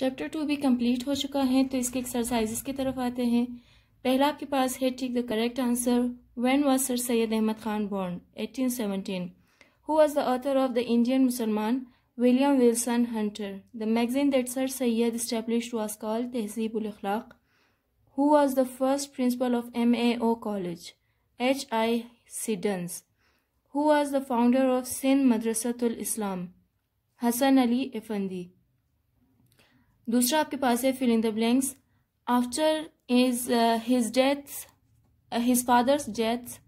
Chapter two भी complete हो चुका है तो इसके एक्सरसाइजेस की तरफ आते हैं पहला आपके पास है tick the correct answer when was sir Syed Ahmad Khan born 1817 who was the author of the Indian Musalman William Wilson Hunter the magazine that sir Syed establish was call Tahzeebul Akhlaq who was the first principal of M A O college H I Siddons who was the founder of Sindh Madrasatul Islam Hasan Ali Effendi दूसरा आपके पास है filling the blanks after is his death his father's death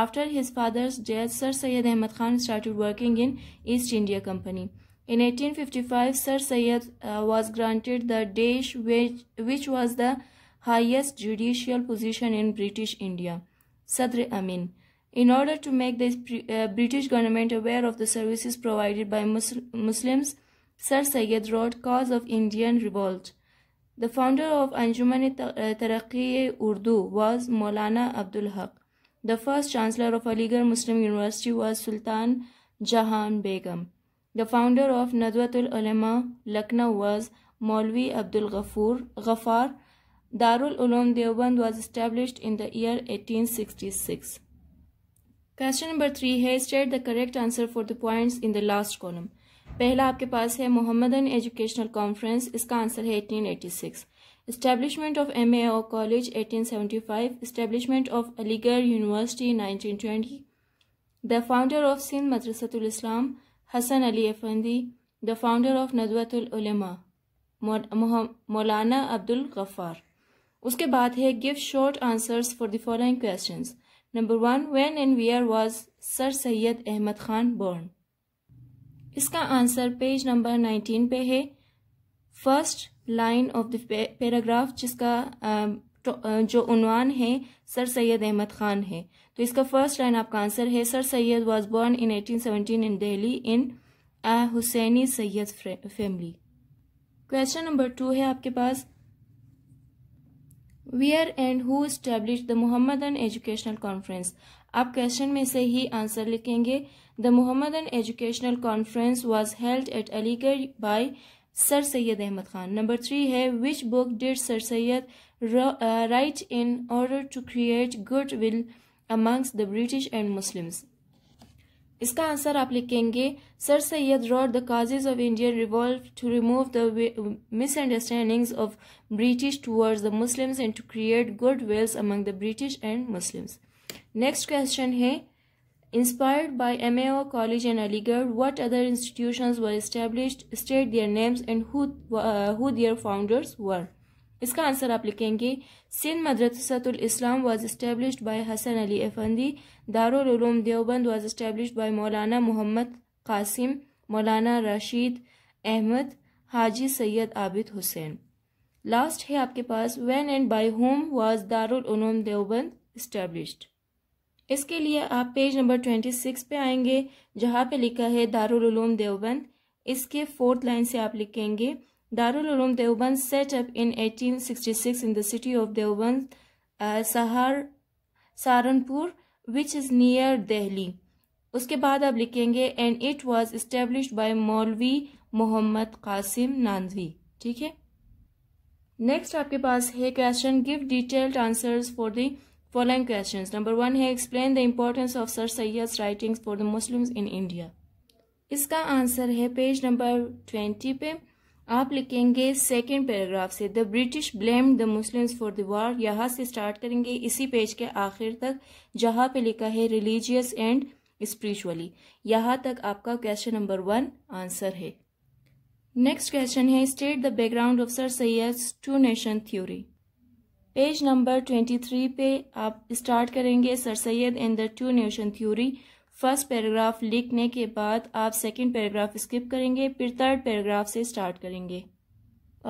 after his father's death sir Syed Ahmad Khan started working in East India Company in 1855 sir Syed was granted the dash which was the highest judicial position in British India Sadr Amin in order to make the British government aware of the services provided by Muslims Sir Syed wrote Cause of Indian Revolt. The founder of Anjuman uh, Taraqi Urdu was Maulana Abdul Haq. The first chancellor of Aligarh Muslim University was Sultan Jahan Begum. The founder of Nadwatul Ulama Lucknow was Maulvi Abdul Ghafur, Ghaffar. Darul Uloom Deoband was established in the year 1866. Question number 3 has the correct answer for the points in the last column. पहला आपके पास है Mohammedan educational conference इसका answer है 1886 establishment of M A college 1875 establishment of Aligarh university 1920 the founder of Sindh Madrasatul Islam Hasan Ali Afandi the founder of Nadwatul Maulana Abdul Ghaffar उसके बाद है give short answers for the following questions number one when and where was sir Syed Ahmad Khan born इसका answer page number nineteen पे है first line of the paragraph जिसका जो उनवान है sir Syed Ahmad Khan है तो इसका फर्स्ट लाइन आपका आंसर है sir Syed was born in 1817 in Delhi in Husaini Syed family question number two है आपके पास where and who establish the Mohammedan educational conference आप क्वेश्चन में से ही आंसर लिखेंगे the Mohammedan educational conference was held at Aligarh by sir Syed Ahmad Khan number three है which book did sir Syed write in order to create good will amongst the British and Muslims इसका answer आप लिखेंगे sir Syed wrote the causes of Indian revolt to remove the misunderstandings of British towards the Muslims and to create good wills among the British and Muslims next question है inspired by M A college and Aligarh what other institutions were established state their names and who their founders work इसका answer आप लिखेंगे Sindh Madrasatul Islam was establish by Hasan Ali Effendi Darul Uloom Deoband was establish by Maulana Mohammad Qasim Maulana Rashid Ahmad Haji Syed Abid Hussain last है आपके पास when and by whom was Darul Uloom Deoband established इसके लिए आप page number twenty six पे आएंगे जहाँ पे लिखा है दारुलूम देवबंद इसके फोर्थ लाइन से आप लिखेंगे Darul Uloom Deoband set up in 1866 in the city of Deoband, uh, Sahar, Saranpur, which is near Delhi. उसके बाद आप लिखेंगे and it was establish by Maulvi Mohammad Qasim नांदवी ठीक है नेक्स्ट आपके पास है question give detailed answers for the following question number one है explain the importance of sir Syed writings for the Muslims in India इसका आंसर है पेज नंबर ट्वेंटी पे आप लिखेंगे सेकेंड पैराग्राफ से the British blame the Muslims for the war यहाँ से start करेंगे इसी पेज के आखिर तक जहाँ पे लिखा है रिलीजियस एंड स्पिरिचुअली यहाँ तक आपका क्वेश्चन नंबर वन आंसर है नेक्स्ट क्वेश्चन है state the background of sir Syed two nation theory page number twenty three पे आप स्टार्ट करेंगे sir Syed and the two nation theory first paragraph लिखने के बाद आप सेकंड पैराग्राफ स्किप करेंगे फिर थर्ड पैराग्राफ से स्टार्ट करेंगे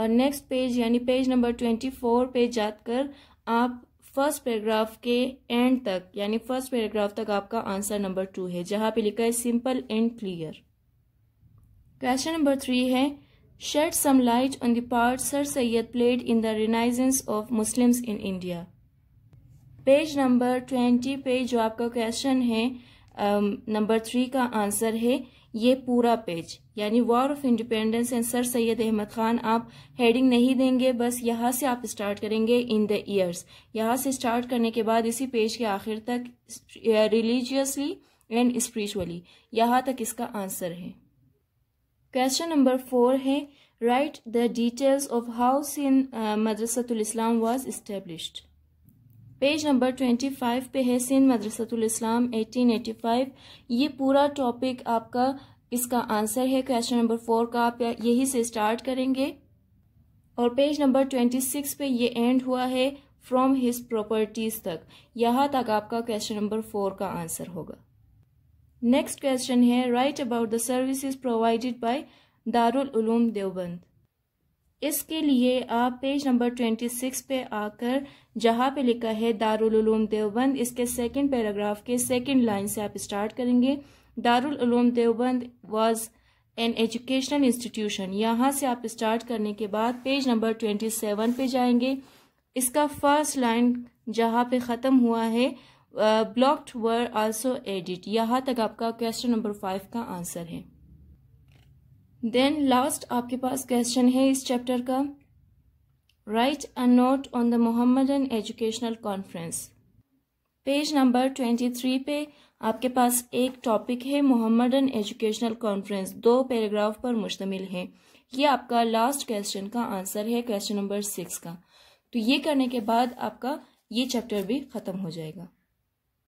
और नेक्स्ट पेज यानी पेज नंबर ट्वेंटी फोर पे जाकर आप फर्स्ट पैराग्राफ के एंड तक यानी फर्स्ट पैराग्राफ तक आपका आंसर नंबर टू है जहां पे लिखा है simple and clear question number three है shed some light on the part Sir Sayyid played in the renaissance of Muslims in page number twenty पे जो आपका क्वेश्चन है नंबर um, थ्री का आंसर है ये पूरा पेज यानी war of independence and sir Syed Ahmad Khan आप हेडिंग नहीं देंगे बस यहाँ से आप स्टार्ट करेंगे इन द ईयर्स यहाँ से स्टार्ट करने के बाद इसी पेज के आखिर तक रिलीजियसली एंड स्पिरिचुअली यहाँ तक इसका आंसर है क्वेश्चन नंबर फोर है write the details of house in Madrasatul Islam was established page number twenty five पे है सिंध मदरसतुल इस्लाम 1885 ये पूरा टॉपिक आपका इसका आंसर है क्वेश्चन नंबर फोर का आप यही से स्टार्ट करेंगे और पेज नंबर ट्वेंटी सिक्स पे ये एंड हुआ है फ्रॉम हिज प्रॉपर्टीज तक यहां तक आपका क्वेश्चन नंबर फोर का आंसर होगा नेक्स्ट क्वेश्चन है write about the services provided by Darul Uloom Deoband इसके लिए आप पेज नंबर ट्वेंटी सिक्स पे आकर जहाँ पे लिखा है दारुलूम देवबंद इसके सेकंड पैराग्राफ के सेकंड लाइन से आप स्टार्ट करेंगे Darul Uloom Deoband was an educational institution यहाँ से आप स्टार्ट करने के बाद पेज नंबर ट्वेंटी सेवन पे जाएंगे इसका फर्स्ट लाइन जहाँ पे ख़त्म हुआ है ब्लॉक्ड वर आल्सो एडिट यहाँ तक आपका क्वेश्चन नंबर फाइव का आंसर है देन लास्ट आपके पास क्वेश्चन है इस चैप्टर का write a note on the Mohammedan educational conference page number twenty three पे आपके पास एक टॉपिक है मोहम्मदन एजुकेशनल कॉन्फ्रेंस दो पैराग्राफ पर मुश्तमिल है ये आपका लास्ट क्वेश्चन का आंसर है क्वेश्चन नंबर सिक्स का तो ये करने के बाद आपका ये चैप्टर भी ख़त्म हो जाएगा